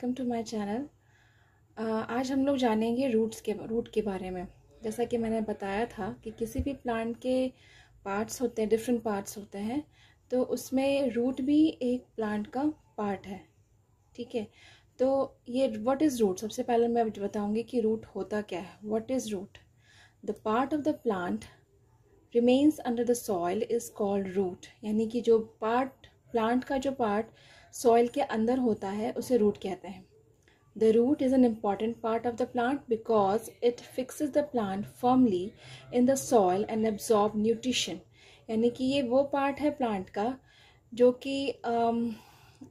Welcome to my channel आज हम लोग जानेंगे रूट्स के रूट के बारे में जैसा कि मैंने बताया था कि किसी भी प्लांट के पार्ट्स होते हैं डिफरेंट पार्ट्स होते हैं तो उसमें रूट भी एक प्लांट का पार्ट है ठीक है तो ये व्हाट इज़ रूट सबसे पहले मैं बताऊंगी कि रूट होता क्या है what is root the part of the plant remains under the soil is called root यानी कि जो पार्ट प्लांट का जो पार्ट सॉइल के अंदर होता है उसे रूट कहते हैं the root is an important part of the plant because it fix the plant firmly in the soil and absorb nutrition यानी कि ये वो पार्ट है प्लांट का जो कि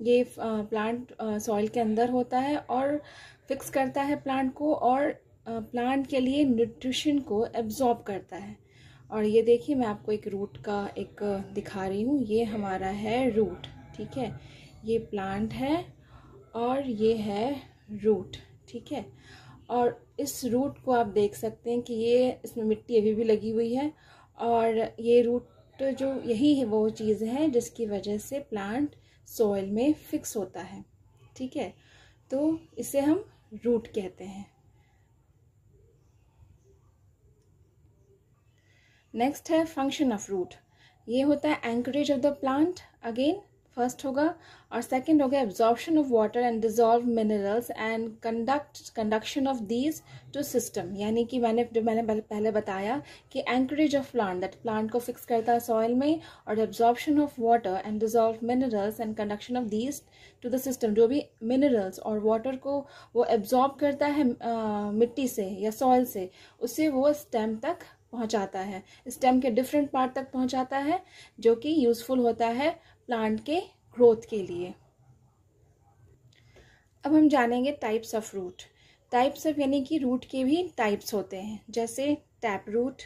ये प्लांट सॉइल के अंदर होता है और फिक्स करता है प्लांट को और प्लांट के लिए न्यूट्रिशन को एब्जॉर्ब करता है और ये देखिए मैं आपको एक रूट का एक दिखा रही हूँ ये हमारा है रूट ठीक है ये प्लांट है और ये है रूट ठीक है और इस रूट को आप देख सकते हैं कि ये इसमें मिट्टी अभी भी लगी हुई है और ये रूट जो यही है वो चीज़ है जिसकी वजह से प्लांट सॉइल में फिक्स होता है ठीक है तो इसे हम रूट कहते हैं नेक्स्ट है फंक्शन ऑफ रूट ये होता है anchorage of the plant again first होगा और हो होगा absorption of water and dissolve minerals and conduct conduction of these to system यानी कि मैंने जो मैंने पहले बताया कि anchorage of plant that plant को फिक्स करता है सॉइल में और absorption of water and dissolve minerals and conduction of these to the system जो भी मिनरल्स और वाटर को वो एब्जॉर्ब करता है आ, मिट्टी से या सॉइल से उसे वो स्टेम तक पहुंचाता है स्टेम के डिफरेंट पार्ट तक पहुंचाता है जो कि यूज़फुल होता है प्लांट के ग्रोथ के लिए अब हम जानेंगे types of root types of यानी कि रूट के भी टाइप्स होते हैं जैसे tap root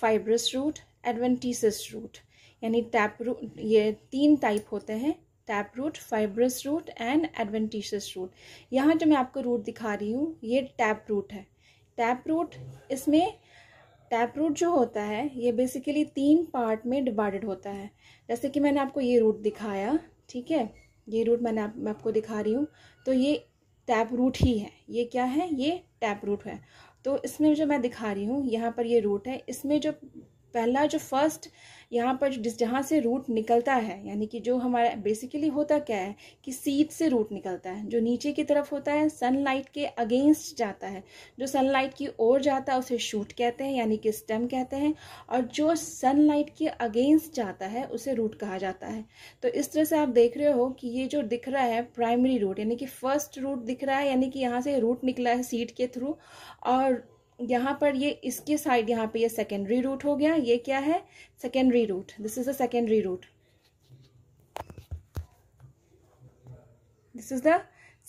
fibrous root adventitious root यानी टैप रूट ये तीन टाइप होते हैं tap root fibrous root and adventitious root यहाँ जो मैं आपको रूट दिखा रही हूँ ये टैप रूट है टैप रूट इसमें टैप रूट जो होता है ये बेसिकली तीन पार्ट में डिवाइडेड होता है जैसे कि मैंने आपको ये रूट दिखाया ठीक है ये रूट मैंने आप, मैं आपको दिखा रही हूँ तो ये टैप रूट ही है ये क्या है ये टैप रूट है तो इसमें जो मैं दिखा रही हूँ यहाँ पर ये रूट है इसमें जो पहला जो फर्स्ट यहाँ पर जिस जहाँ से रूट निकलता है यानी कि जो हमारा बेसिकली होता क्या है कि सीड से रूट निकलता है जो नीचे की तरफ होता है सनलाइट के अगेंस्ट जाता है जो सनलाइट की ओर जाता है उसे शूट कहते हैं यानी कि स्टेम कहते हैं और जो सनलाइट के अगेंस्ट जाता है उसे रूट कहा जाता है तो इस तरह से आप देख रहे हो कि ये जो दिख रहा है प्राइमरी रूट यानी कि फर्स्ट रूट दिख रहा है यानी कि यहाँ से रूट निकला है सीड के थ्रू और यहाँ पर ये इसके साइड यहाँ पे ये सेकेंडरी रूट हो गया ये क्या है secondary root this is the secondary root this is the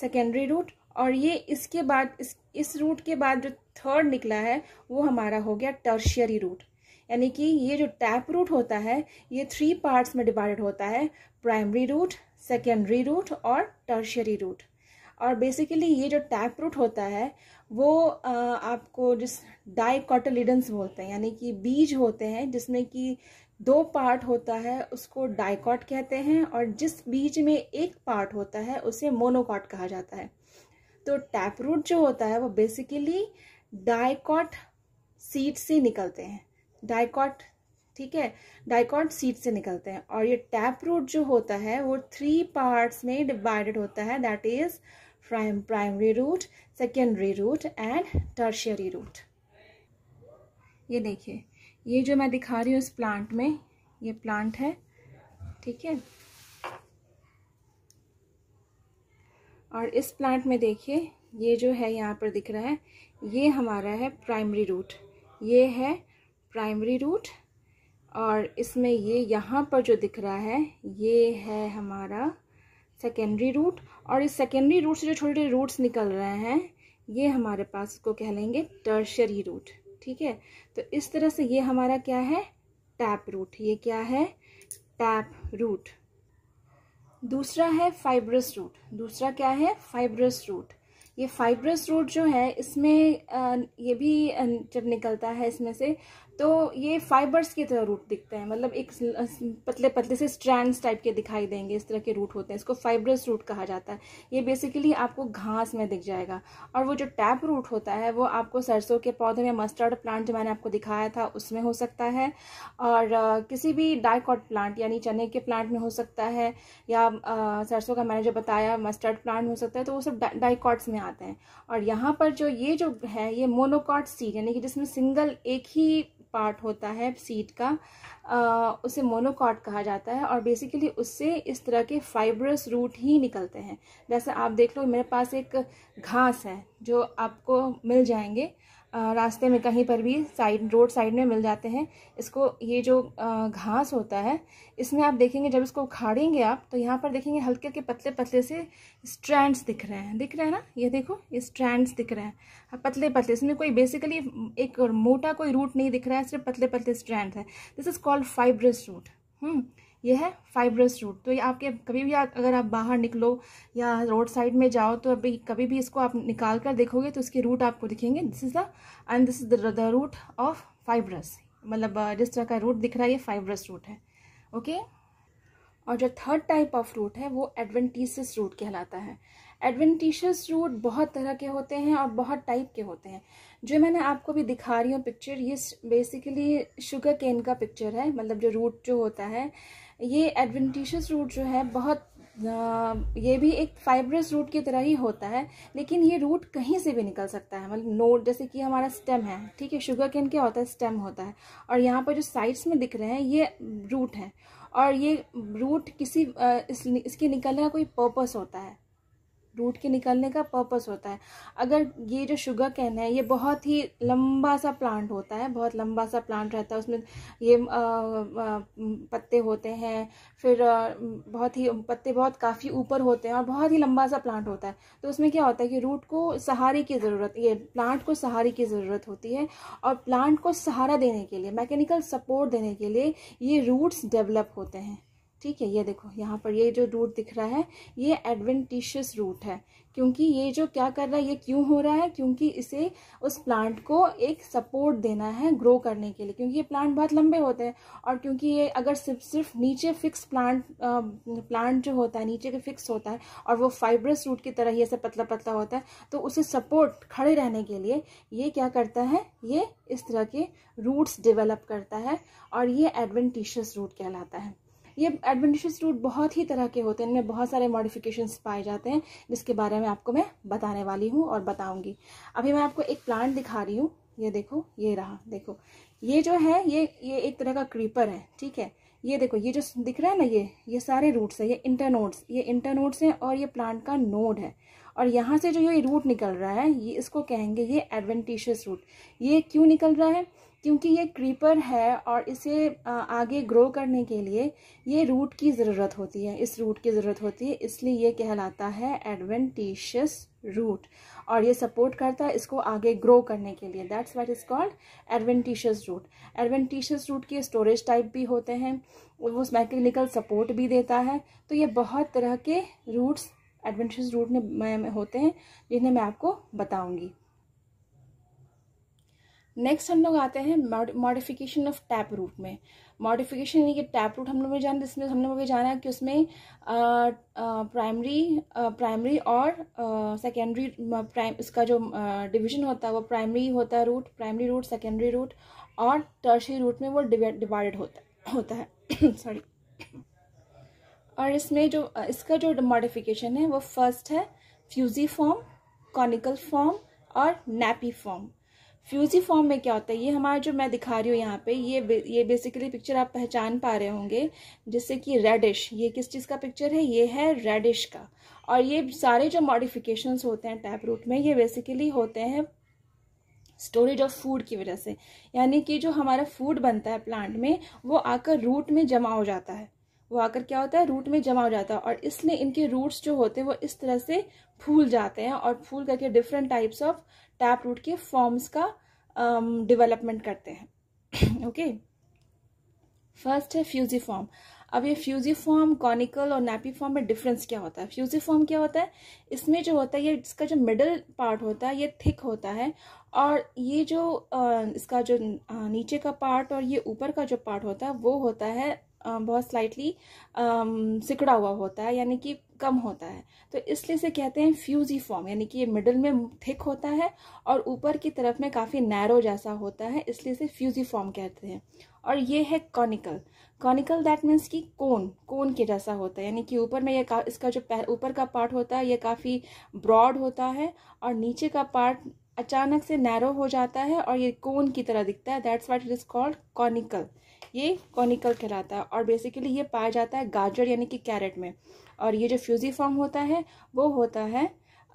secondary root और ये इसके बाद इस इस रूट के बाद जो थर्ड निकला है वो हमारा हो गया टर्शियरी रूट यानी कि ये जो टैप रूट होता है ये थ्री पार्ट्स में डिवाइडेड होता है प्राइमरी रूट सेकेंडरी रूट और टर्शियरी रूट और बेसिकली ये जो टैप रूट होता है वो आपको जिस डाइकॉटोलिडन्स बोलते हैं यानी कि बीज होते हैं जिसमें कि दो पार्ट होता है उसको डाइकॉट कहते हैं और जिस बीज में एक पार्ट होता है उसे मोनोकॉट कहा जाता है तो टैप रूट जो होता है वो बेसिकली डाइकॉट सीड से निकलते हैं डाइकॉट ठीक है डाइकॉट सीड से निकलते हैं और ये टैप रूट जो होता है वो थ्री पार्ट्स में डिवाइडेड होता है that is prime, primary root secondary root and tertiary root ये देखिए ये जो मैं दिखा रही हूँ इस प्लांट में ये प्लांट है ठीक है और इस प्लांट में देखिए ये जो है यहाँ पर दिख रहा है ये हमारा है प्राइमरी रूट ये है प्राइमरी रूट और इसमें ये यहाँ पर जो दिख रहा है ये है हमारा सेकेंडरी रूट और इस सेकेंडरी रूट से जो छोटे छोटे रूट्स निकल रहे हैं ये हमारे पास इसको कह लेंगे टर्शरी रूट ठीक है तो इस तरह से ये हमारा क्या है टैप रूट ये क्या है टैप रूट दूसरा है फाइब्रस रूट दूसरा क्या है फाइब्रस रूट ये फाइब्रस रूट जो है इसमें ये भी जब निकलता है इसमें से तो ये फाइबर्स की तरह रूट दिखते हैं मतलब एक पतले पतले से स्ट्रैंड्स टाइप के दिखाई देंगे इस तरह के रूट होते हैं इसको फाइबरस रूट कहा जाता है ये बेसिकली आपको घास में दिख जाएगा और वो जो टैप रूट होता है वो आपको सरसों के पौधे में मस्टर्ड प्लांट जो मैंने आपको दिखाया था उसमें हो सकता है और किसी भी डाइकॉट प्लांट यानी चने के प्लांट में हो सकता है या सरसों का मैंने जो बताया मस्टर्ड प्लांट हो सकता है तो वो सब डाइकॉट्स में आते हैं और यहाँ पर जो ये जो है ये मोनोकॉट सीड यानी कि जिसमें सिंगल एक ही पार्ट होता है सीड का आ, उसे मोनोकॉट कहा जाता है और बेसिकली उससे इस तरह के फाइबरस रूट ही निकलते हैं जैसे आप देख लो मेरे पास एक घास है जो आपको मिल जाएंगे रास्ते में कहीं पर भी साइड रोड साइड में मिल जाते हैं इसको ये जो घास होता है इसमें आप देखेंगे जब इसको उखाड़ेंगे आप तो यहाँ पर देखेंगे हल्के हल्के पतले पतले से स्ट्रैंड्स दिख रहे हैं दिख रहे हैं ना ये देखो ये स्ट्रैंड्स दिख रहे हैं पतले पतले इसमें कोई बेसिकली एक मोटा कोई रूट नहीं दिख रहा है सिर्फ पतले पतले स्ट्रैंड है this is called fibrous root ये है फाइब्रस रूट तो ये आपके कभी भी अगर आप बाहर निकलो या रोड साइड में जाओ तो अभी कभी भी इसको आप निकाल कर देखोगे तो इसके रूट आपको दिखेंगे this is the end this is the root of fibrous मतलब जिस तरह का रूट दिख रहा है ये फाइब्रस रूट है ओके और जो थर्ड टाइप ऑफ रूट है वो एडवेंटिशियस रूट कहलाता है एडवेंटीशस रूट बहुत तरह के होते हैं और बहुत टाइप के होते हैं जो मैंने आपको भी दिखा रही हूँ पिक्चर ये बेसिकली शुगर केन का पिक्चर है मतलब जो रूट जो होता है ये एडवेंटिशियस रूट जो है बहुत ये भी एक फाइब्रस रूट की तरह ही होता है लेकिन ये रूट कहीं से भी निकल सकता है मतलब नोट जैसे कि हमारा स्टेम है ठीक है शुगर कैन क्या होता है स्टेम होता है और यहाँ पर जो साइड्स में दिख रहे हैं ये रूट है और ये रूट किसी इस, इसके निकलने का कोई पर्पस होता है रूट के निकलने का पर्पस होता है अगर ये जो शुगर कैन है ये बहुत ही लंबा सा प्लांट होता है बहुत लंबा सा प्लांट रहता है उसमें ये आ, आ, पत्ते होते हैं फिर आ, बहुत ही पत्ते बहुत काफ़ी ऊपर होते हैं और बहुत ही लंबा सा प्लांट होता है तो उसमें क्या होता है कि रूट को सहारे की ज़रूरत ये प्लांट को सहारे की ज़रूरत होती है और प्लांट को सहारा देने के लिए मैकेनिकल सपोर्ट देने के लिए ये रूट्स डेवलप होते हैं ठीक है ये देखो यहाँ पर ये जो रूट दिख रहा है ये एडवेंटिशियस रूट है क्योंकि ये जो क्या कर रहा है ये क्यों हो रहा है क्योंकि इसे उस प्लांट को एक सपोर्ट देना है ग्रो करने के लिए क्योंकि ये प्लांट बहुत लंबे होते हैं और क्योंकि ये अगर सिर्फ सिर्फ नीचे फिक्स प्लांट प्लांट जो होता है नीचे के फिक्स होता है और वो फाइब्रस रूट की तरह ही ऐसे पतला पतला होता है तो उसे सपोर्ट खड़े रहने के लिए ये क्या करता है ये इस तरह के रूट्स डिवेलप करता है और ये एडवेंटिशियस रूट कहलाता है ये एडवेंटिशियस रूट बहुत ही तरह के होते हैं इनमें बहुत सारे मॉडिफिकेशंस पाए जाते हैं जिसके बारे में आपको मैं बताने वाली हूँ और बताऊँगी अभी मैं आपको एक प्लांट दिखा रही हूँ ये देखो ये रहा देखो ये जो है ये ये एक तरह का क्रीपर है ठीक है ये देखो ये जो दिख रहा है ना ये ये सारे रूट्स है ये इंटरनोड्स ये इंटरनोड्स हैं और ये प्लांट का नोड है और यहाँ से जो ये रूट निकल रहा है ये इसको कहेंगे ये एडवेंटिशियस रूट ये क्यों निकल रहा है क्योंकि ये क्रीपर है और इसे आगे ग्रो करने के लिए ये रूट की ज़रूरत होती है इस रूट की ज़रूरत होती है इसलिए ये कहलाता है एडवेंटिशियस रूट और ये सपोर्ट करता है इसको आगे ग्रो करने के लिए that's what is called adventitious root adventitious root के स्टोरेज टाइप भी होते हैं वो मैकेनिकल सपोर्ट भी देता है तो ये बहुत तरह के रूट्स एडवेंचरस रूट में होते हैं जिन्हें मैं आपको बताऊंगी नेक्स्ट हम लोग आते हैं मॉडिफिकेशन ऑफ टैप रूट में मॉडिफिकेशन यानी कि टैप रूट हम लोग में जाना जिसमें हम लोगों को जाना है कि उसमें प्राइमरी प्राइमरी और सेकेंडरी प्राइम उसका जो डिवीजन होता है वो प्राइमरी होता है root primary root secondary root और टर्शरी रूट में वो डिवाइडेड होता होता है सॉरी और इसमें जो इसका जो मॉडिफिकेशन है वो फर्स्ट है फ्यूजी फॉर्म कॉनिकल फॉर्म और नैपी फॉर्म फ्यूजी फॉर्म में क्या होता है ये हमारा जो मैं दिखा रही हूँ यहाँ पे ये ये बेसिकली पिक्चर आप पहचान पा रहे होंगे जैसे कि रेडिश ये किस चीज़ का पिक्चर है ये है रेडिश का और ये सारे जो मॉडिफिकेशंस होते हैं टैप रूट में ये बेसिकली होते हैं स्टोरेज ऑफ फूड की वजह से यानी कि जो हमारा फूड बनता है प्लांट में वो आकर रूट में जमा हो जाता है वो आकर क्या होता है रूट में जमा हो जाता है और इसलिए इनके रूट्स जो होते हैं वो इस तरह से फूल जाते हैं और फूल करके different types of tap root के फॉर्म्स का डेवलपमेंट um, करते हैं ओके फर्स्ट है फ्यूजी फॉर्म अब ये फ्यूजी फॉर्म कॉनिकल और नैपी फॉर्म में डिफरेंस क्या होता है फ्यूजी फॉर्म क्या होता है इसमें जो होता है ये इसका जो मिडल पार्ट होता है ये थिक होता है और ये जो uh, इसका जो uh, नीचे का पार्ट और ये ऊपर का जो पार्ट होता है वो होता है बहुत स्लाइटली सिकड़ा हुआ होता है यानी कि कम होता है तो इसलिए से कहते हैं फ्यूजी फॉर्म यानी कि ये मिडल में थिक होता है और ऊपर की तरफ में काफ़ी नैरो जैसा होता है इसलिए से फ्यूजी फॉर्म कहते हैं और ये है कॉनिकल कॉनिकल दैट मीन्स कि कोन कोन के जैसा होता है यानी कि ऊपर में ये इसका जो ऊपर का पार्ट होता है ये काफ़ी ब्रॉड होता है और नीचे का पार्ट अचानक से नैरो हो जाता है और ये कोन की तरह दिखता है that's what it is called conical ये कॉनिकल कहलाता है और बेसिकली ये पाया जाता है गाजर यानी कि कैरेट में और ये जो फ्यूजी फॉर्म होता है वो होता है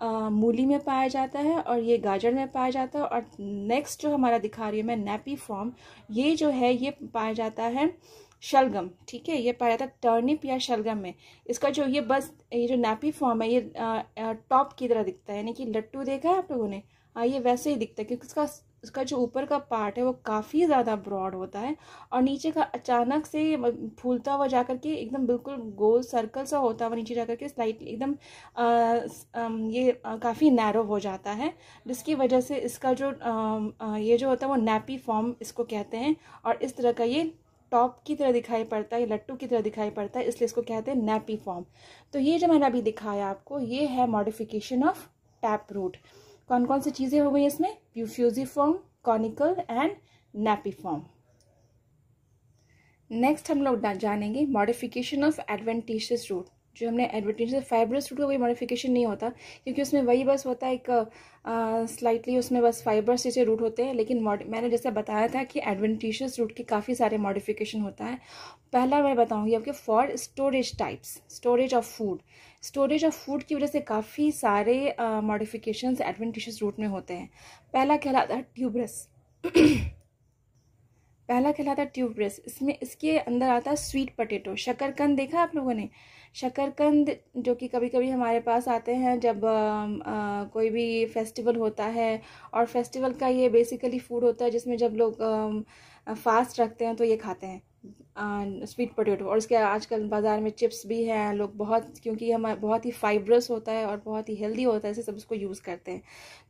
आ, मूली में पाया जाता है और ये गाजर में पाया जाता है और नेक्स्ट जो हमारा दिखा रही है मैं नैपी फॉर्म ये जो है ये पाया जाता है शलगम ठीक है ये पाया जाता है टर्निप या शलगम में इसका जो ये बस ये जो नैपी फॉर्म है ये टॉप की तरह दिखता है यानी कि लट्टू देखा है आप लोगों ने हाँ ये वैसे ही दिखता है क्योंकि इसका उसका जो ऊपर का पार्ट है वो काफ़ी ज़्यादा ब्रॉड होता है और नीचे का अचानक से फूलता हुआ जा कर के एकदम बिल्कुल गोल सर्कल सा होता हुआ नीचे जा कर के स्लाइटली एकदम ये काफ़ी नैरो हो जाता है जिसकी वजह से इसका जो आ, ये जो होता है वो नैपी फॉर्म इसको कहते हैं और इस तरह का ये टॉप की तरह दिखाई पड़ता है लट्टू की तरह दिखाई पड़ता है इसलिए इसको कहते हैं नैपी फॉर्म तो ये जो मैंने अभी दिखाया आपको ये है मॉडिफिकेशन ऑफ टैप रूट कौन कौन सी चीज़ें हो गई इसमें fusiform conical and napiform next हम लोग जानेंगे मॉडिफिकेशन ऑफ एडवेंटिशियस रूट जो हमने एडवर्टीज फाइबरस रूट का कोई मॉडिफिकेशन नहीं होता क्योंकि उसमें वही बस होता है एक स्लाइटली उसमें बस फाइबर्स जैसे रूट होते हैं लेकिन मैंने जैसे बताया था कि एडवेंटिशियस रूट के काफ़ी सारे मॉडिफिकेशन होता है पहला मैं बताऊँगी आपके for storage types storage of food storage of food की वजह से काफ़ी सारे मॉडिफ़िकेशन एडवेंटिशियस रूट में होते हैं पहला कहलाता है ट्यूबरस पहला कहलाता है ट्यूबरस इसमें इसके अंदर आता है स्वीट पटेटो शकरकंद देखा आप लोगों ने शकरकंद जो कि कभी कभी हमारे पास आते हैं जब आ, आ, कोई भी फेस्टिवल होता है और फेस्टिवल का ये बेसिकली फूड होता है जिसमें जब लोग आ, फास्ट रखते हैं तो ये खाते हैं स्वीट पोटैटो और उसके आजकल बाज़ार में चिप्स भी हैं लोग बहुत क्योंकि हमारा बहुत ही फाइब्रस होता है और बहुत ही हेल्दी होता है इसे सब इसको यूज़ करते हैं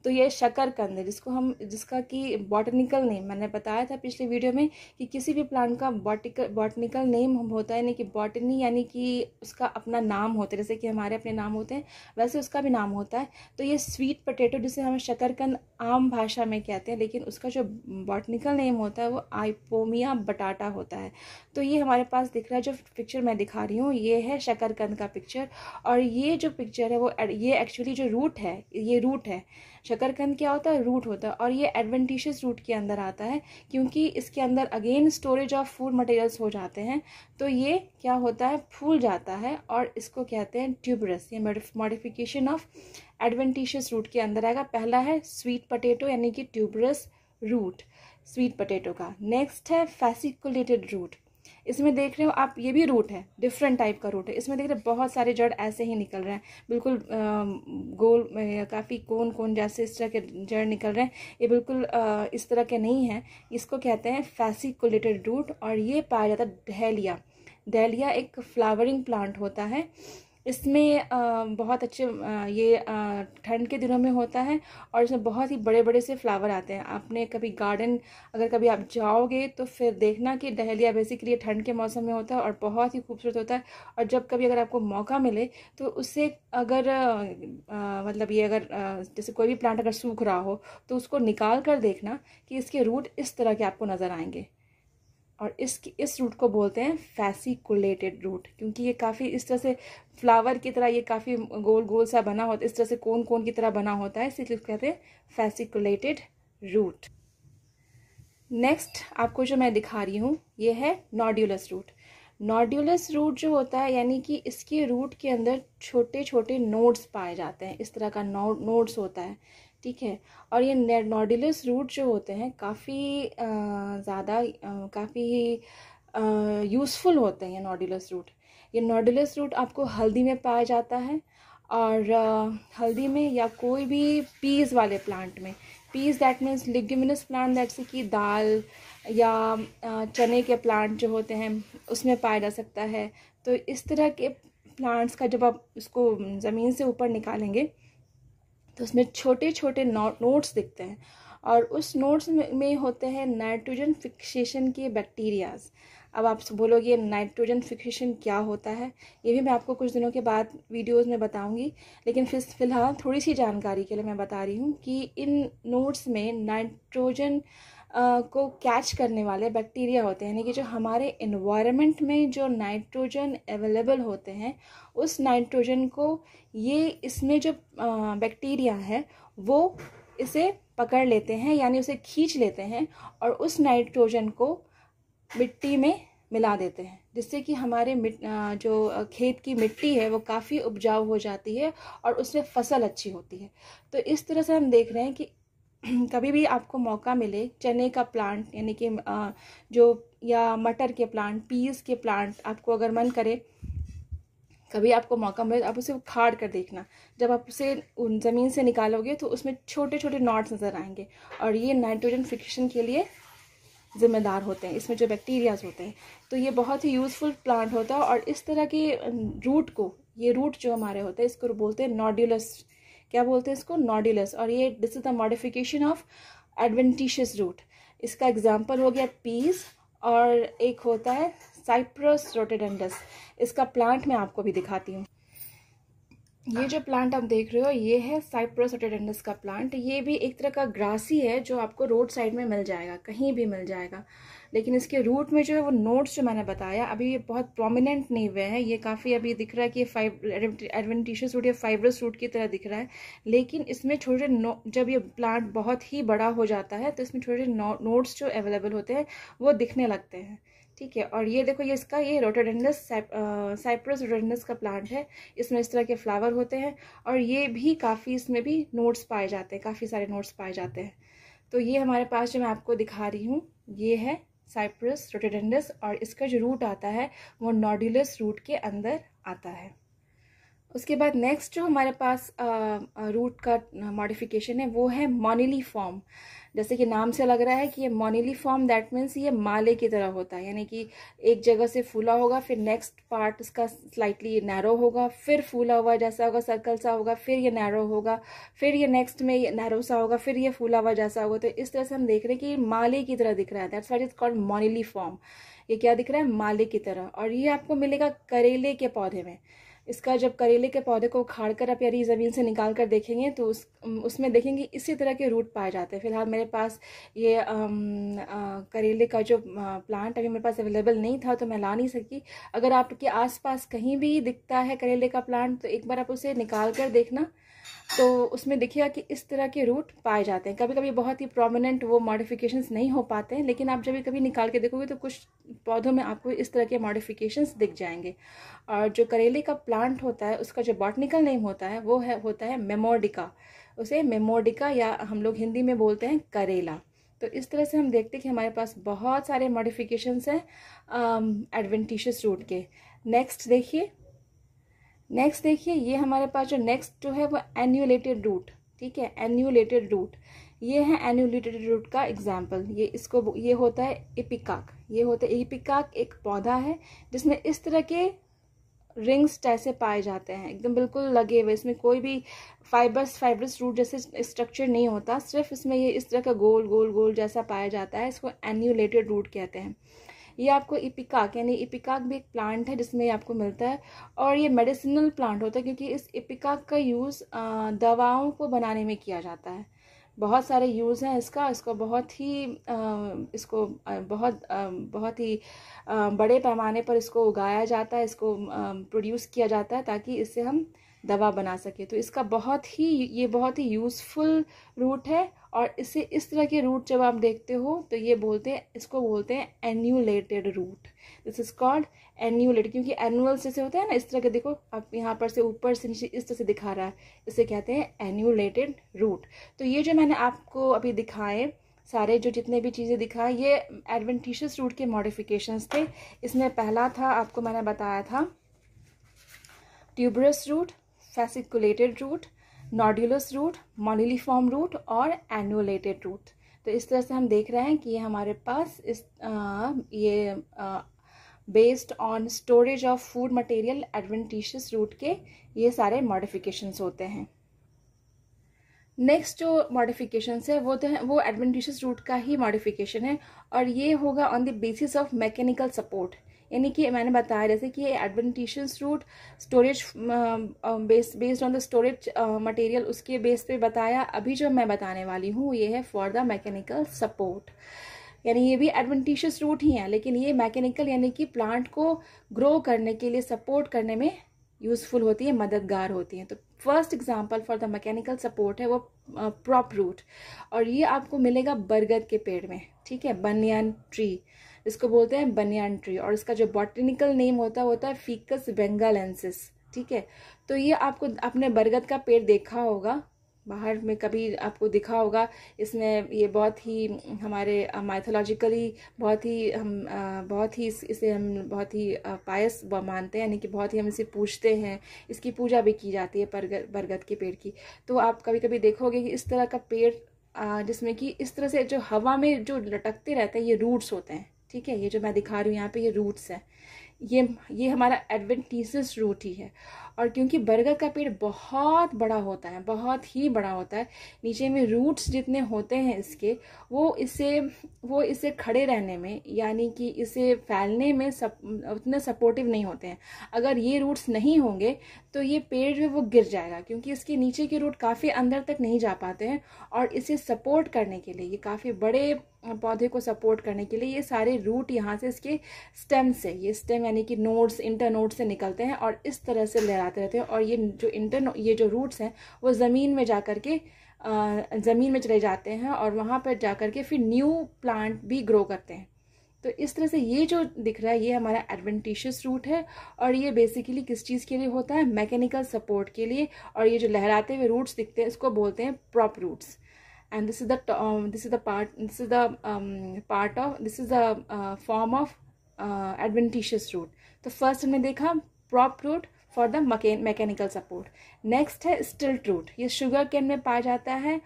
तो ये शकरकंद जिसको हम जिसका कि बॉटनिकल नेम मैंने बताया था पिछले वीडियो में कि किसी भी प्लांट का बॉटिकल बॉटनिकल नेम होता है यानी कि बॉटनी यानी कि उसका अपना नाम होता है जैसे कि हमारे अपने नाम होते हैं वैसे उसका भी नाम होता है तो ये स्वीट पोटैटो जिसे हम शकरकंद आम भाषा में कहते हैं लेकिन उसका जो बॉटनिकल नेम होता है वो आइपोमिया बटाटा होता है तो ये हमारे पास दिख रहा है जो पिक्चर मैं दिखा रही हूँ ये है शकरकंद का पिक्चर और ये जो पिक्चर है वो ये एक्चुअली जो रूट है ये रूट है शकरकंद क्या होता है रूट होता है और ये एडवेंटिशियस रूट के अंदर आता है क्योंकि इसके अंदर again storage of food materials हो जाते हैं तो ये क्या होता है फूल जाता है और इसको कहते हैं ट्यूबरस ये मॉडिफिकेशन ऑफ एडवेंटिशियस रूट के अंदर आएगा पहला है स्वीट पटेटो यानी कि ट्यूबरस रूट स्वीट पटेटो का नेक्स्ट है फैसिकुलेटेड रूट इसमें देख रहे हो आप ये भी रूट है डिफरेंट टाइप का रूट है इसमें देख रहे हो बहुत सारे जड़ ऐसे ही निकल रहे हैं बिल्कुल गोल काफ़ी कोन कोन जैसे इस तरह के जड़ निकल रहे हैं ये बिल्कुल इस तरह के नहीं हैं इसको कहते हैं फैसिकुलेटेड रूट और ये पाया जाता है डहलिया डहलिया एक फ्लावरिंग प्लांट होता है इसमें बहुत अच्छे ये ठंड के दिनों में होता है और इसमें बहुत ही बड़े बड़े से फ्लावर आते हैं आपने कभी गार्डन अगर कभी आप जाओगे तो फिर देखना कि डहलिया बेसिकली ठंड के मौसम में होता है और बहुत ही खूबसूरत होता है और जब कभी अगर आपको मौका मिले तो उससे अगर आ, मतलब ये अगर जैसे कोई भी प्लांट अगर सूख रहा हो तो उसको निकाल कर देखना कि इसके रूट इस तरह के आपको नज़र आएंगे और इसकी इस रूट को बोलते हैं फैसिकुलेटेड रूट क्योंकि ये काफ़ी इस तरह से फ्लावर की तरह ये काफ़ी गोल गोल सा बना होता है इस तरह से कोन कोन की तरह बना होता है इसलिए कहते हैं फैसिकुलेटेड रूट नेक्स्ट आपको जो मैं दिखा रही हूँ ये है नॉड्यूलस रूट नॉड्यूलस रूट जो होता है यानी कि इसके रूट के अंदर छोटे छोटे नोड्स पाए जाते हैं इस तरह का नोड्स होता है ठीक है और ये नॉडिलस रूट जो होते हैं काफ़ी ज़्यादा काफ़ी यूज़फुल होते हैं ये नॉडिलस रूट ये नॉडिलस रूट आपको हल्दी में पाया जाता है और uh, हल्दी में या कोई भी पीस वाले प्लांट में peas that means leguminous plant that's से कि दाल या चने के प्लांट जो होते हैं उसमें पाया जा सकता है तो इस तरह के प्लांट्स का जब आप उसको ज़मीन से ऊपर निकालेंगे तो उसमें छोटे छोटे नोट्स दिखते हैं और उस नोट्स में होते हैं नाइट्रोजन फिक्सेशन के बैक्टीरियाज अब आप बोलोगे नाइट्रोजन फिक्सेशन क्या होता है ये भी मैं आपको कुछ दिनों के बाद वीडियोस में बताऊंगी लेकिन फिर फिलहाल थोड़ी सी जानकारी के लिए मैं बता रही हूँ कि इन नोट्स में नाइट्रोजन को कैच करने वाले बैक्टीरिया होते हैं यानी कि जो हमारे इन्वायरमेंट में जो नाइट्रोजन अवेलेबल होते हैं उस नाइट्रोजन को ये इसमें जो बैक्टीरिया है वो इसे पकड़ लेते हैं यानी उसे खींच लेते हैं और उस नाइट्रोजन को मिट्टी में मिला देते हैं जिससे कि हमारे जो खेत की मिट्टी है वो काफ़ी उपजाऊ हो जाती है और उसमें फसल अच्छी होती है तो इस तरह से हम देख रहे हैं कि कभी भी आपको मौका मिले चने का प्लांट यानी कि जो या मटर के प्लांट पीस के प्लांट आपको अगर मन करे कभी आपको मौका मिले तो आप उसे उखाड़ कर देखना जब आप उसे ज़मीन से निकालोगे तो उसमें छोटे छोटे नॉट्स नज़र आएंगे और ये नाइट्रोजन फिक्शन के लिए ज़िम्मेदार होते हैं इसमें जो बैक्टीरियाज होते हैं तो ये बहुत ही यूज़फुल प्लांट होता है और इस तरह के रूट को ये रूट जो हमारे होते हैं इसको बोलते हैं नॉड्यूलस क्या बोलते हैं इसको नॉडिलस और ये this is the modification of adventitious root इसका एग्जाम्पल हो गया पीस और एक होता है साइप्रस रोटेडेंडस इसका प्लांट मैं आपको भी दिखाती हूँ ये जो प्लांट आप देख रहे हो ये है साइप्रस रोटेडेंडस का प्लांट ये भी एक तरह का ग्रासी है जो आपको रोड साइड में मिल जाएगा कहीं भी मिल जाएगा लेकिन इसके रूट में जो है वो नोट्स जो मैंने बताया अभी ये बहुत प्रोमिनेंट नहीं हुए हैं ये काफ़ी अभी दिख रहा है कि फाइब एडवेंटिशियस रूट या फाइब्रस रूट की तरह दिख रहा है लेकिन इसमें छोटे छोटे जब ये प्लांट बहुत ही बड़ा हो जाता है तो इसमें छोटे नोट्स जो अवेलेबल होते हैं वो दिखने लगते हैं ठीक है और ये देखो ये इसका ये रोटोडेंडस साइप्रस रोटेंडस का प्लांट है इसमें इस तरह के फ्लावर होते हैं और ये भी काफ़ी इसमें भी नोट्स पाए जाते हैं काफ़ी सारे नोट्स पाए जाते हैं तो ये हमारे पास जो मैं आपको दिखा रही हूँ ये है साइप्रस रोटेडेंडस और इसका जो रूट आता है वो नॉडुलस रूट के अंदर आता है उसके बाद नेक्स्ट जो हमारे पास आ, रूट का मॉडिफिकेशन है वो है मोनिली फॉर्म जैसे कि नाम से लग रहा है कि ये मोनिली फॉर्म दैट मीन्स ये माले की तरह होता है यानी कि एक जगह से फूला होगा फिर नेक्स्ट पार्ट इसका स्लाइटली नैरो होगा फिर फूला हुआ जैसा होगा सर्कल सा होगा फिर ये नैरो होगा फिर ये नेक्स्ट में नैरो सा होगा फिर ये फूला हुआ जैसा होगा तो इस तरह से हम देख रहे हैं कि माले की तरह दिख रहा है that's what is called moniliform ये क्या दिख रहा है माले की तरह और ये आपको मिलेगा करेले के पौधे में इसका जब करेले के पौधे को उखाड़ कर आप यदि ज़मीन से निकाल कर देखेंगे तो उस उसमें देखेंगे इसी तरह के रूट पाए जाते हैं फिलहाल मेरे पास ये आ, आ, करेले का जो प्लांट अभी मेरे पास अवेलेबल नहीं था तो मैं ला नहीं सकी अगर आपके आसपास कहीं भी दिखता है करेले का प्लांट तो एक बार आप उसे निकाल कर देखना तो उसमें देखिएगा कि इस तरह के रूट पाए जाते हैं कभी कभी बहुत ही प्रोमिनेंट वो मॉडिफिकेशंस नहीं हो पाते हैं लेकिन आप जब कभी निकाल के देखोगे तो कुछ पौधों में आपको इस तरह के मॉडिफिकेशंस दिख जाएंगे और जो करेले का प्लांट होता है उसका जो बॉटनिकल नेम होता है वो है होता है मेमोडिका उसे मेमोडिका या हम लोग हिंदी में बोलते हैं करेला तो इस तरह से हम देखते हैं कि हमारे पास बहुत सारे मॉडिफिकेशंस हैं एडवेंटिशियस um, रूट के नेक्स्ट देखिए नेक्स्ट देखिए ये हमारे पास जो नेक्स्ट जो है वो एन्यूलेटेड रूट ठीक है एन्यूलेटेड रूट ये है एन्यूलेटेड रूट का एग्जाम्पल ये इसको ये होता है इपिकाक ये होता है इपिकाक एक पौधा है जिसमें इस तरह के रिंग्स जैसे पाए जाते हैं एकदम बिल्कुल लगे हुए इसमें कोई भी फाइबर्स फाइबरस रूट जैसे स्ट्रक्चर नहीं होता सिर्फ इसमें ये इस तरह का गोल गोल गोल जैसा पाया जाता है इसको एन्यूलेटेड रूट कहते हैं ये आपको इपिकाक यानी इपिकाक भी एक प्लांट है जिसमें आपको मिलता है और ये मेडिसिनल प्लांट होता है क्योंकि इस इपिकाक का यूज़ दवाओं को बनाने में किया जाता है बहुत सारे यूज़ हैं इसका इसको बहुत ही इसको बहुत बहुत ही बड़े पैमाने पर इसको उगाया जाता है इसको प्रोड्यूस किया जाता है ताकि इससे हम दवा बना सके तो इसका बहुत ही ये बहुत ही यूज़फुल रूट है और इसे इस तरह के रूट जब आप देखते हो तो ये बोलते हैं इसको बोलते हैं annulated root this is called annulate क्योंकि एनुअल जैसे होता है ना इस तरह के देखो आप यहाँ पर से ऊपर से नीचे इस तरह से दिखा रहा है इसे कहते हैं एन्यूलेटेड रूट तो ये जो मैंने आपको अभी दिखाए सारे जो जितने भी चीज़ें दिखाए ये एडवेंटिशियस रूट के मॉडिफिकेशंस थे इसमें पहला था आपको मैंने बताया था tuberous root fasciculated root nodulose root moniliform root और एनुअलेटेड रूट तो इस तरह से हम देख रहे हैं कि ये हमारे पास इस आ, ये based on storage of food material adventitious root के ये सारे मॉडिफिकेशंस होते हैं नेक्स्ट जो मॉडिफिकेशंस है वो तो है वो एडवेंटिशियस रूट का ही मॉडिफिकेशन है और ये होगा on the basis of mechanical support यानी कि मैंने बताया जैसे कि adventitious root storage base based on the storage material उसके बेस पे बताया अभी जो मैं बताने वाली हूँ ये है फॉर द मैकेनिकल सपोर्ट यानी ये भी एडवेंटिशियस रूट ही है लेकिन ये मैकेनिकल यानी कि प्लांट को ग्रो करने के लिए सपोर्ट करने में यूज़फुल होती है मददगार होती हैं तो first example for the mechanical support है वो प्रॉप रूट और ये आपको मिलेगा बरगद के पेड़ में ठीक है बनियान ट्री इसको बोलते हैं बनियान ट्री और इसका जो बॉटनिकल नेम होता है वो होता है फीकस बेंगालेंसिस ठीक है तो ये आपको अपने बरगद का पेड़ देखा होगा बाहर में कभी आपको दिखा होगा इसमें ये बहुत ही हमारे माइथोलॉजिकली बहुत ही हम बहुत ही इसे हम बहुत ही पायस मानते हैं यानी कि बहुत ही हम इसे पूछते हैं इसकी पूजा भी की जाती है बरगद बरगद के पेड़ की तो आप कभी कभी देखोगे कि इस तरह का पेड़ जिसमें कि इस तरह से जो हवा में जो लटकते रहते हैं ये रूट्स होते हैं ठीक है ये जो मैं दिखा रही हूँ यहाँ पे ये रूट्स हैं ये ये हमारा एडवेंटिजियस रूट ही है और क्योंकि बरगद का पेड़ बहुत बड़ा होता है बहुत ही बड़ा होता है नीचे में रूट्स जितने होते हैं इसके वो इसे वो इसे खड़े रहने में यानी कि इसे फैलने में सप, उतने सपोर्टिव नहीं होते हैं अगर ये रूट्स नहीं होंगे तो ये पेड़ जो वो गिर जाएगा क्योंकि इसके नीचे के रूट काफ़ी अंदर तक नहीं जा पाते हैं और इसे सपोर्ट करने के लिए ये काफ़ी बड़े पौधे को सपोर्ट करने के लिए ये सारे रूट यहाँ से इसके स्टेम से ये स्टेम यानी कि नोड्स इंटर नोड्स से निकलते हैं और इस तरह से ले जाते रहते हैं और ये जो इंटर ये जो रूट्स हैं वो ज़मीन में जा कर के ज़मीन में चले जाते हैं और वहाँ पर जा कर के फिर न्यू प्लांट भी ग्रो करते हैं तो इस तरह से ये जो दिख रहा है ये हमारा एडवेंटिशियस रूट है और ये बेसिकली किस चीज़ के लिए होता है मैकेनिकल सपोर्ट के लिए और ये जो लहराते हुए रूट्स दिखते हैं इसको बोलते हैं prop roots and this is the this is the part this is the part of this is the form of adventitious root तो फर्स्ट हमने देखा prop root for the mechanical support next है stilt root ये sugar cane में पाया जाता है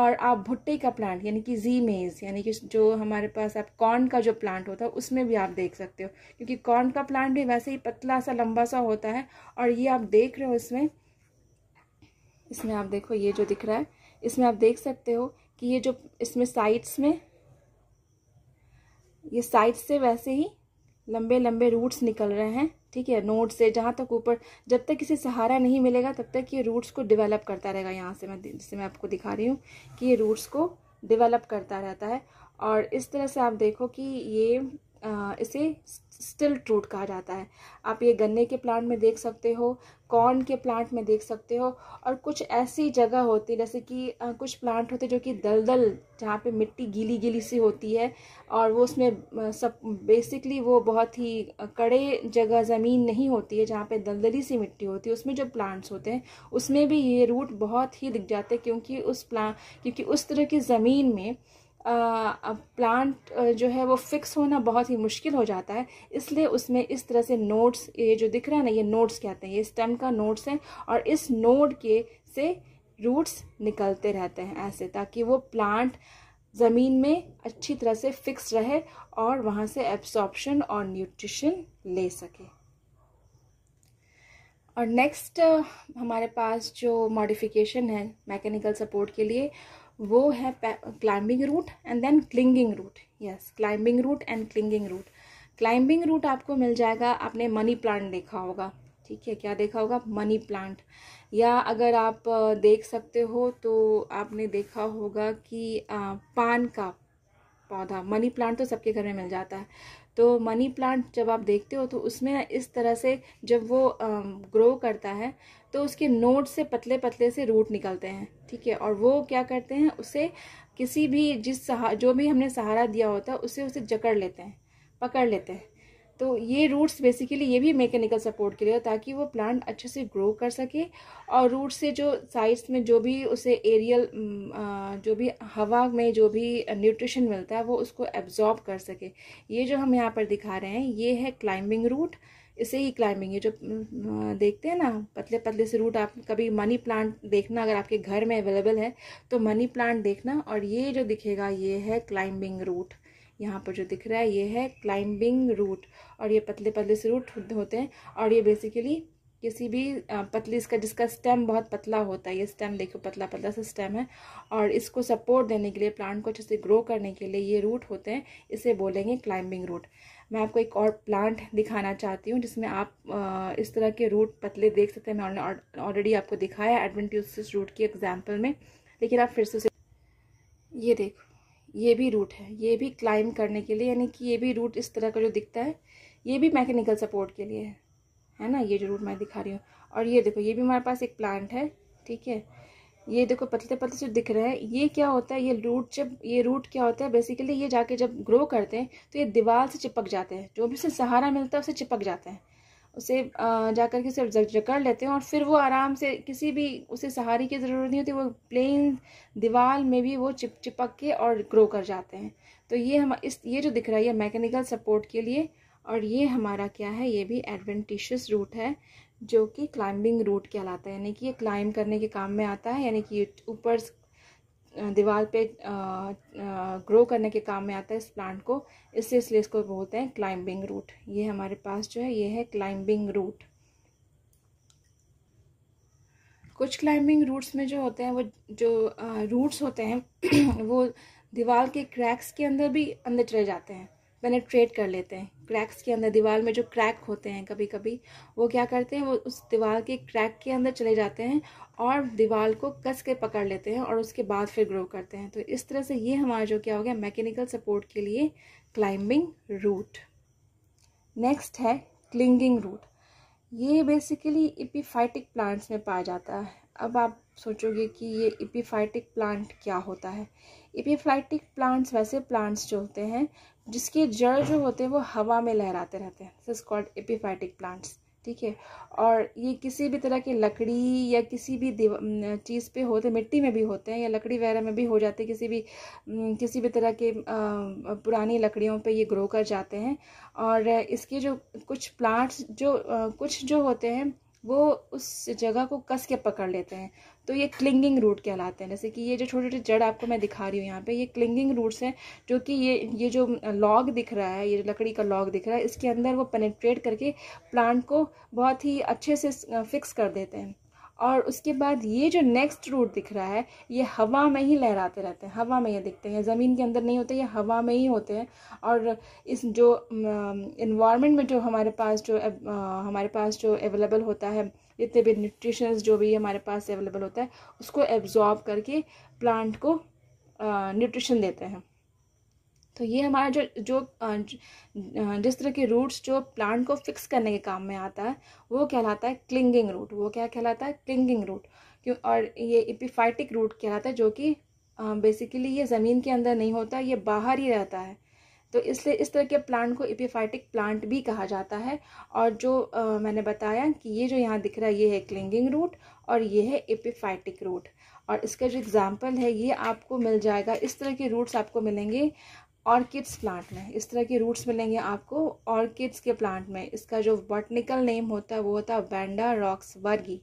और आप भुट्टे का प्लांट यानी कि जी मेज यानी कि जो हमारे पास आप कॉर्न का जो प्लांट होता है उसमें भी आप देख सकते हो क्योंकि कॉर्न का प्लांट भी वैसे ही पतला सा लंबा सा होता है और ये आप देख रहे हो इसमें इसमें आप देखो ये जो दिख रहा है इसमें आप देख सकते हो कि ये जो इसमें साइड्स में ये साइड से वैसे ही लंबे लंबे रूट्स निकल रहे हैं ठीक है नोट से जहाँ तक ऊपर जब तक इसे सहारा नहीं मिलेगा तब तक ये रूट्स को डेवलप करता रहेगा यहाँ से मैं जिससे मैं आपको दिखा रही हूँ कि ये रूट्स को डेवलप करता रहता है और इस तरह से आप देखो कि ये इसे स्टिल ट्रूट कहा जाता है आप ये गन्ने के प्लांट में देख सकते हो कॉर्न के प्लांट में देख सकते हो और कुछ ऐसी जगह होती है जैसे कि कुछ प्लांट होते जो कि दलदल जहाँ पे मिट्टी गीली गीली सी होती है और वो उसमें सब बेसिकली वो बहुत ही कड़े जगह ज़मीन नहीं होती है जहाँ पे दलदली सी मिट्टी होती है उसमें जो प्लांट्स होते हैं उसमें भी ये रूट बहुत ही दिख जाते हैं क्योंकि उस प्लांट क्योंकि उस तरह की ज़मीन में प्लांट जो है वो फिक्स होना बहुत ही मुश्किल हो जाता है इसलिए उसमें इस तरह से नोट्स ये जो दिख रहा है ना ये नोट्स कहते हैं ये स्टेम का नोट्स हैं और इस नोड के से रूट्स निकलते रहते हैं ऐसे ताकि वो प्लांट ज़मीन में अच्छी तरह से फिक्स रहे और वहाँ से एब्सॉर्प्शन और न्यूट्रिशन ले सके और नेक्स्ट हमारे पास जो मॉडिफिकेशन है मैकेनिकल सपोर्ट के लिए वो है climbing root and then clinging root yes climbing root and clinging root climbing root आपको मिल जाएगा आपने मनी प्लांट देखा होगा ठीक है क्या देखा होगा मनी प्लांट या अगर आप देख सकते हो तो आपने देखा होगा कि पान का पौधा मनी प्लांट तो सबके घर में मिल जाता है तो मनी प्लांट जब आप देखते हो तो उसमें ना इस तरह से जब वो ग्रो करता है तो उसके नोट से पतले पतले से रूट निकलते हैं ठीक है और वो क्या करते हैं उसे किसी भी जिस सहा जो भी हमने सहारा दिया होता है उसे उसे जकड़ लेते हैं पकड़ लेते हैं तो ये रूट्स बेसिकली ये भी मैकेनिकल सपोर्ट के लिए ताकि वो प्लांट अच्छे से ग्रो कर सके और रूट से जो साइड्स में जो भी उसे एरियल जो भी हवा में जो भी न्यूट्रिशन मिलता है वो उसको एब्जॉर्ब कर सके ये जो हम यहाँ पर दिखा रहे हैं ये है क्लाइंबिंग रूट इसे ही क्लाइंबिंग ये जो देखते हैं ना पतले पतले से रूट आप कभी मनी प्लांट देखना अगर आपके घर में अवेलेबल है तो मनी प्लांट देखना और ये जो दिखेगा ये है क्लाइंबिंग रूट यहाँ पर जो दिख रहा है ये है क्लाइंबिंग रूट और ये पतले पतले से रूट होते हैं और ये बेसिकली किसी भी पतली इसका जिसका स्टेम बहुत पतला होता है ये स्टेम देखो पतला पतला सा स्टेम है और इसको सपोर्ट देने के लिए प्लांट को अच्छे से ग्रो करने के लिए ये रूट होते हैं इसे बोलेंगे क्लाइंबिंग रूट मैं आपको एक और प्लांट दिखाना चाहती हूँ जिसमें आप इस तरह के रूट पतले देख सकते हैं मैंने ऑलरेडी आपको दिखाया एडवेंटिस रूट की एग्जाम्पल में लेकिन आप फिर से ये देखो ये भी रूट है ये भी क्लाइम करने के लिए यानी कि ये भी रूट इस तरह का जो दिखता है ये भी मैकेनिकल सपोर्ट के लिए है है ना ये जो रूट मैं दिखा रही हूँ और ये देखो ये भी हमारे पास एक प्लांट है ठीक है ये देखो पतले पतले जो दिख रहे हैं ये क्या होता है ये रूट जब ये रूट क्या होता है बेसिकली ये जाके जब ग्रो करते हैं तो ये दीवार से चिपक जाते हैं जो भी उसे सहारा मिलता है उसे चिपक जाते हैं उसे जा कर के उसे जकड़ लेते हैं और फिर वो आराम से किसी भी उसे सहारे की ज़रूरत नहीं होती वो प्लेन दीवार में भी वो चिप चिपक के और ग्रो कर जाते हैं तो ये हम इस ये जो दिख रहा है मैकेनिकल सपोर्ट के लिए और ये हमारा क्या है ये भी एडवेंटिशियस रूट है जो कि क्लाइंबिंग रूट कहलाता है यानी कि ये क्लाइंब करने के काम में आता है यानी कि ऊपर दीवार पे ग्रो करने के काम में आता है इस प्लांट को इससे इसलिए इसको बोलते हैं क्लाइंबिंग रूट ये हमारे पास जो है ये है क्लाइंबिंग रूट कुछ क्लाइंबिंग रूट्स में जो होते हैं वो जो रूट्स होते हैं वो दीवार के क्रैक्स के अंदर भी अंदर चले जाते हैं पेनेट्रेट कर लेते हैं क्रैक्स के अंदर दीवार में जो क्रैक होते हैं कभी कभी वो क्या करते हैं वो उस दीवार के क्रैक के अंदर चले जाते हैं और दीवार को कस के पकड़ लेते हैं और उसके बाद फिर ग्रो करते हैं तो इस तरह से ये हमारा जो क्या हो गया मैकेनिकल सपोर्ट के लिए क्लाइंबिंग रूट नेक्स्ट है क्लिंगिंग रूट ये बेसिकली इपीफाइटिक प्लांट्स में पाया जाता है अब आप सोचोगे कि ये इपीफाइटिक प्लांट क्या होता है इपीफाइटिक प्लांट्स वैसे प्लांट्स जो होते हैं जिसके जड़ जो होते हैं वो हवा में लहराते रहते हैं this is called epiphytic plants ठीक है और ये किसी भी तरह की लकड़ी या किसी भी चीज़ पे होते मिट्टी में भी होते हैं या लकड़ी वगैरह में भी हो जाते हैं किसी भी किसी भी तरह के पुरानी लकड़ियों पे ये ग्रो कर जाते हैं और इसके जो कुछ प्लांट्स जो कुछ जो होते हैं वो उस जगह को कस के पकड़ लेते हैं तो ये क्लिंगिंग रूट कहलाते हैं जैसे कि ये जो छोटे छोटे जड़ आपको मैं दिखा रही हूँ यहाँ पे ये क्लिंगिंग रूट्स हैं जो कि ये ये जो लॉग दिख रहा है ये लकड़ी का लॉग दिख रहा है इसके अंदर वो पेनिट्रेट करके प्लांट को बहुत ही अच्छे से फिक्स कर देते हैं और उसके बाद ये जो नेक्स्ट रूट दिख रहा है ये हवा में ही लहराते रहते हैं हवा में ये दिखते हैं ज़मीन के अंदर नहीं होते ये हवा में ही होते हैं और इस जो इन्वायरमेंट में जो हमारे पास जो हमारे पास जो अवेलेबल होता है जितने भी न्यूट्रिशंस जो भी हमारे पास अवेलेबल होता है उसको एब्जॉर्ब करके प्लांट को न्यूट्रिशन देते हैं तो ये हमारा जो जो जिस तरह के रूट्स जो प्लांट को फिक्स करने के काम में आता है वो कहलाता है क्लिंगिंग रूट वो क्या कहलाता है क्लिंगिंग रूट क्यों और ये एपिफाइटिक रूट कहलाता है जो कि बेसिकली ये ज़मीन के अंदर नहीं होता ये बाहर ही रहता है तो इसलिए इस तरह के प्लांट को एपिफाइटिक प्लांट भी कहा जाता है और जो आ, मैंने बताया कि ये जो यहाँ दिख रहा है ये है क्लिंगिंग रूट और ये है एपिफाइटिक रूट और इसका जो एग्ज़ाम्पल है ये आपको मिल जाएगा इस तरह के रूट्स आपको मिलेंगे ऑर्किड्स प्लांट में इस तरह के रूट्स मिलेंगे आपको ऑर्किड्स के प्लांट में इसका जो बॉटनिकल नेम होता है वो होता है वेंडा रॉक्स वर्गी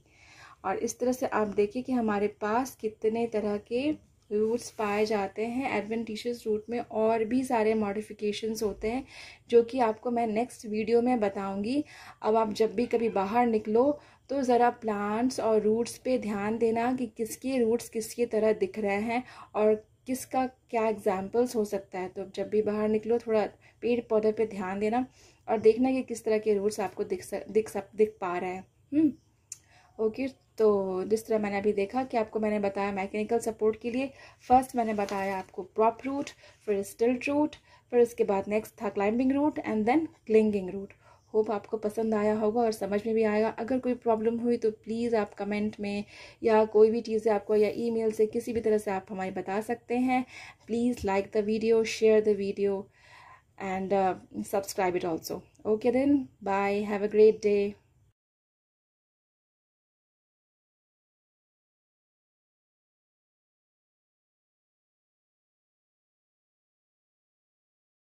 और इस तरह से आप देखिए कि हमारे पास कितने तरह के रूट्स पाए जाते हैं एडवेंटिशियस रूट में और भी सारे मॉडिफिकेशंस होते हैं जो कि आपको मैं नेक्स्ट वीडियो में बताऊंगी अब आप जब भी कभी बाहर निकलो तो ज़रा प्लांट्स और रूट्स पे ध्यान देना कि किसके रूट्स किसके तरह दिख रहे हैं और किसका क्या एग्जाम्पल्स हो सकता है तो जब भी बाहर निकलो थोड़ा पेड़ पौधे पे ध्यान देना और देखना कि किस तरह के रूट्स आपको दिख सक दिख सक दिख पा रहे हैं हम्म। ओके तो जिस तरह मैंने अभी देखा कि आपको मैंने बताया मैकेनिकल सपोर्ट के लिए फर्स्ट मैंने बताया आपको प्रॉप रूट फिर स्टिल्ट रूट फिर उसके बाद नेक्स्ट था climbing root and then clinging root hope आपको पसंद आया होगा और समझ में भी आएगा अगर कोई प्रॉब्लम हुई तो प्लीज़ आप कमेंट में या कोई भी चीज़ें आपको या ईमेल से किसी भी तरह से आप हमारी बता सकते हैं please like the video share the video and subscribe it also okay then bye have a great day